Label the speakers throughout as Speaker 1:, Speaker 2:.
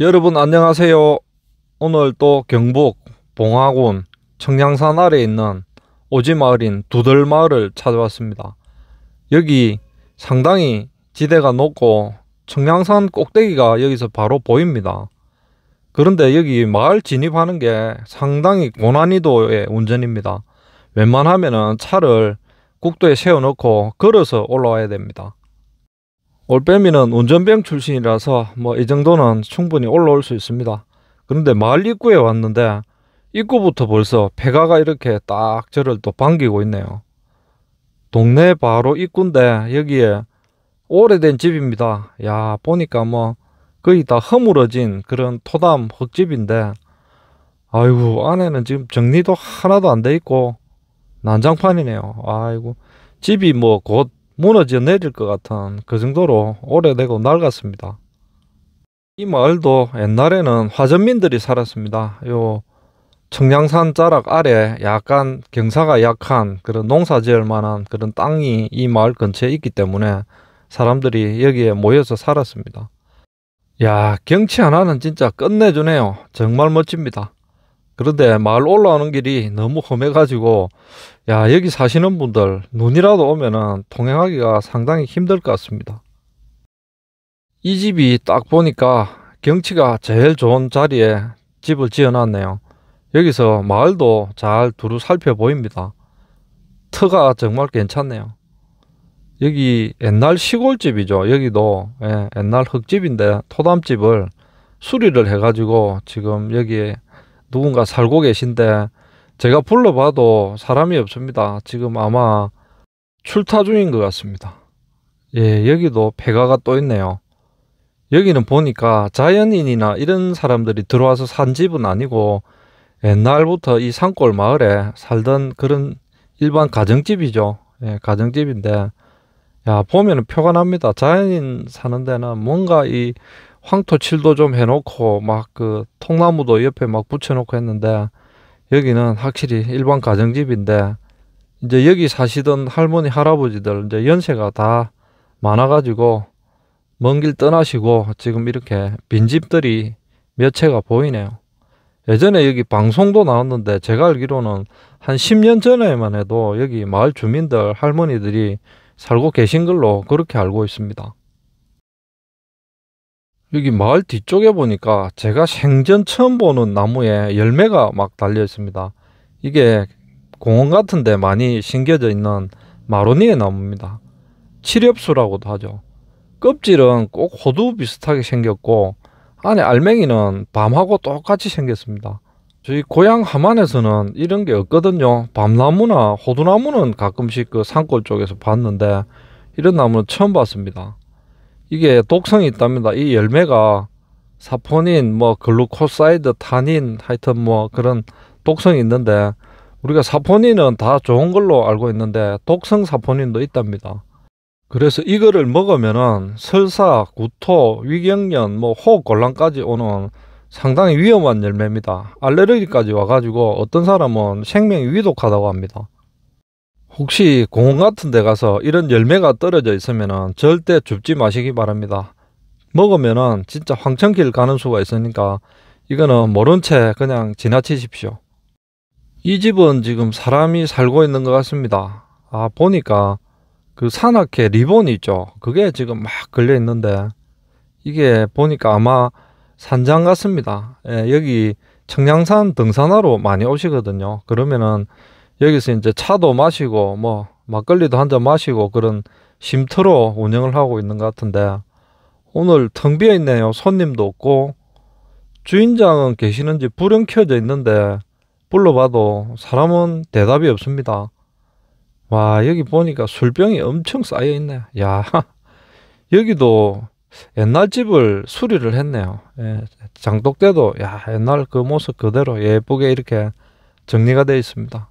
Speaker 1: 여러분 안녕하세요. 오늘 도 경북 봉화군 청량산 아래에 있는 오지마을인 두들마을을 찾아왔습니다. 여기 상당히 지대가 높고 청량산 꼭대기가 여기서 바로 보입니다. 그런데 여기 마을 진입하는 게 상당히 고난이도의 운전입니다. 웬만하면 차를 국도에 세워놓고 걸어서 올라와야 됩니다. 올빼미는 운전병 출신이라서 뭐 이 정도는 충분히 올라올 수 있습니다. 그런데 마을 입구에 왔는데 입구부터 벌써 배가가 이렇게 딱 저를 또 반기고 있네요. 동네 바로 입구인데 여기에 오래된 집입니다. 야 보니까 뭐 거의 다 허물어진 그런 토담 흙집인데 아이고 안에는 지금 정리도 하나도 안 돼 있고 난장판이네요. 아이고 집이 뭐곧 무너져 내릴 것 같은 그 정도로 오래되고 낡았습니다. 이 마을도 옛날에는 화전민들이 살았습니다. 요 청량산 자락 아래 약간 경사가 약한 그런 농사 지을 만한 그런 땅이 이 마을 근처에 있기 때문에 사람들이 여기에 모여서 살았습니다. 야 경치 하나는 진짜 끝내주네요. 정말 멋집니다. 그런데 마을 올라오는 길이 너무 험해가지고 야 여기 사시는 분들 눈이라도 오면은 통행하기가 상당히 힘들 것 같습니다. 이 집이 딱 보니까 경치가 제일 좋은 자리에 집을 지어놨네요. 여기서 마을도 잘 두루 살펴보입니다. 터가 정말 괜찮네요. 여기 옛날 시골집이죠. 여기도 예, 옛날 흙집인데 토담집을 수리를 해가지고 지금 여기에 누군가 살고 계신데 제가 불러봐도 사람이 없습니다. 지금 아마 출타 중인 것 같습니다. 예, 여기도 폐가가 또 있네요. 여기는 보니까 자연인이나 이런 사람들이 들어와서 산 집은 아니고 옛날부터 이 산골 마을에 살던 그런 일반 가정집이죠. 예, 가정집인데 야 보면은 표가 납니다. 자연인 사는 데는 뭔가 이 황토칠도 좀 해놓고 막 그 통나무도 옆에 막 붙여놓고 했는데 여기는 확실히 일반 가정집인데 이제 여기 사시던 할머니 할아버지들 이제 연세가 다 많아가지고 먼 길 떠나시고 지금 이렇게 빈집들이 몇 채가 보이네요. 예전에 여기 방송도 나왔는데 제가 알기로는 한 10년 전에만 해도 여기 마을 주민들 할머니들이 살고 계신 걸로 그렇게 알고 있습니다. 여기 마을 뒤쪽에 보니까 제가 생전 처음 보는 나무에 열매가 막 달려 있습니다. 이게 공원 같은데 많이 심겨져 있는 마로니의 나무입니다. 칠엽수라고도 하죠. 껍질은 꼭 호두 비슷하게 생겼고 안에 알맹이는 밤하고 똑같이 생겼습니다. 저희 고향 함안에서는 이런 게 없거든요. 밤나무나 호두나무는 가끔씩 그 산골 쪽에서 봤는데 이런 나무는 처음 봤습니다. 이게 독성이 있답니다. 이 열매가 사포닌, 뭐 글루코사이드, 탄닌 하여튼 뭐 그런 독성이 있는데 우리가 사포닌은 다 좋은 걸로 알고 있는데 독성 사포닌도 있답니다. 그래서 이거를 먹으면은 설사, 구토, 위경련, 뭐 호흡곤란까지 오는 상당히 위험한 열매입니다. 알레르기까지 와가지고 어떤 사람은 생명이 위독하다고 합니다. 혹시 공원 같은 데 가서 이런 열매가 떨어져 있으면 절대 줍지 마시기 바랍니다. 먹으면 진짜 황천길 가는 수가 있으니까 이거는 모른 채 그냥 지나치십시오. 이 집은 지금 사람이 살고 있는 것 같습니다. 아, 보니까 그 산악회 리본 있죠. 그게 지금 막 걸려 있는데 이게 보니까 아마 산장 같습니다. 예, 여기 청량산 등산하러 많이 오시거든요. 그러면은 여기서 이제 차도 마시고 뭐 막걸리도 한 잔 마시고 그런 쉼터로 운영을 하고 있는 것 같은데 오늘 텅 비어 있네요. 손님도 없고 주인장은 계시는지 불은 켜져 있는데 불러봐도 사람은 대답이 없습니다. 와 여기 보니까 술병이 엄청 쌓여 있네. 야 여기도 옛날 집을 수리를 했네요. 예, 장독대도 야 옛날 그 모습 그대로 예쁘게 이렇게 정리가 되어 있습니다.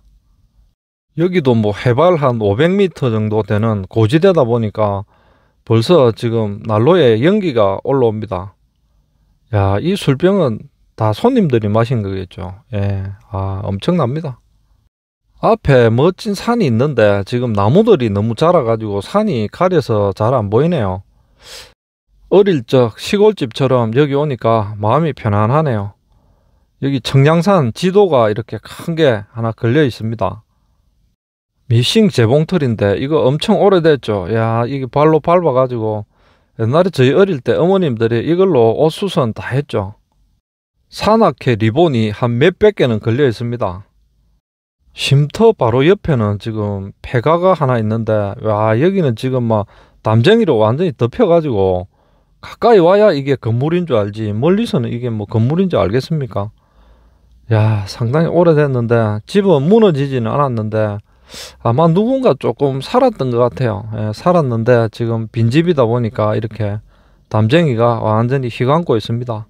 Speaker 1: 여기도 뭐 해발 한 500m 정도 되는 고지대다 보니까 벌써 지금 난로에 연기가 올라옵니다. 야, 이 술병은 다 손님들이 마신 거겠죠. 예, 아, 엄청납니다. 앞에 멋진 산이 있는데 지금 나무들이 너무 자라가지고 산이 가려서 잘 안 보이네요. 어릴 적 시골집처럼 여기 오니까 마음이 편안하네요. 여기 청량산 지도가 이렇게 큰 게 하나 걸려 있습니다. 미싱 재봉틀인데 이거 엄청 오래됐죠. 야 이게 발로 밟아가지고 옛날에 저희 어릴 때 어머님들이 이걸로 옷 수선 다 했죠. 산악회 리본이 한 몇백 개는 걸려 있습니다. 쉼터 바로 옆에는 지금 폐가가 하나 있는데 와 여기는 지금 막 담쟁이로 완전히 덮여가지고 가까이 와야 이게 건물인 줄 알지 멀리서는 이게 뭐 건물인 줄 알겠습니까? 야 상당히 오래됐는데 집은 무너지지는 않았는데 아마 누군가 조금 살았던 것 같아요. 예, 살았는데 지금 빈집이다 보니까 이렇게 담쟁이가 완전히 휘감고 있습니다.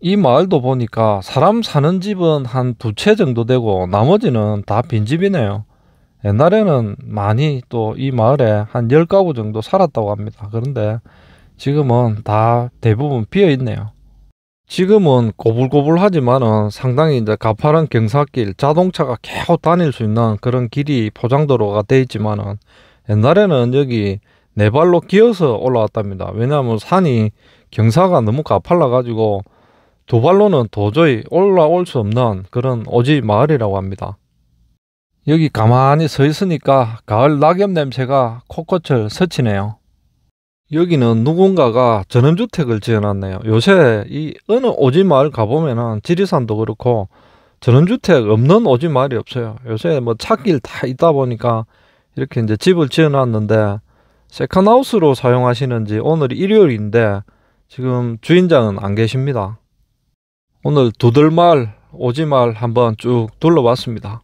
Speaker 1: 이 마을도 보니까 사람 사는 집은 한 두 채 정도 되고 나머지는 다 빈집이네요. 옛날에는 많이 또 이 마을에 한 10가구 정도 살았다고 합니다. 그런데 지금은 다 대부분 비어 있네요. 지금은 고불고불하지만은 상당히 이제 가파른 경사길 자동차가 계속 다닐 수 있는 그런 길이 포장도로가 돼 있지만은 옛날에는 여기 네 발로 기어서 올라왔답니다. 왜냐하면 산이 경사가 너무 가팔라 가지고 두 발로는 도저히 올라올 수 없는 그런 오지 마을이라고 합니다. 여기 가만히 서 있으니까 가을 낙엽 냄새가 코끝을 스치네요. 여기는 누군가가 전원주택을 지어놨네요. 요새 이 어느 오지 마을 가보면은 지리산도 그렇고 전원주택 없는 오지 마을이 없어요. 요새 뭐 찾길 다 있다 보니까 이렇게 이제 집을 지어놨는데 세컨하우스로 사용하시는지 오늘이 일요일인데 지금 주인장은 안 계십니다. 오늘 두들말 오지 마을 한번 쭉 둘러봤습니다.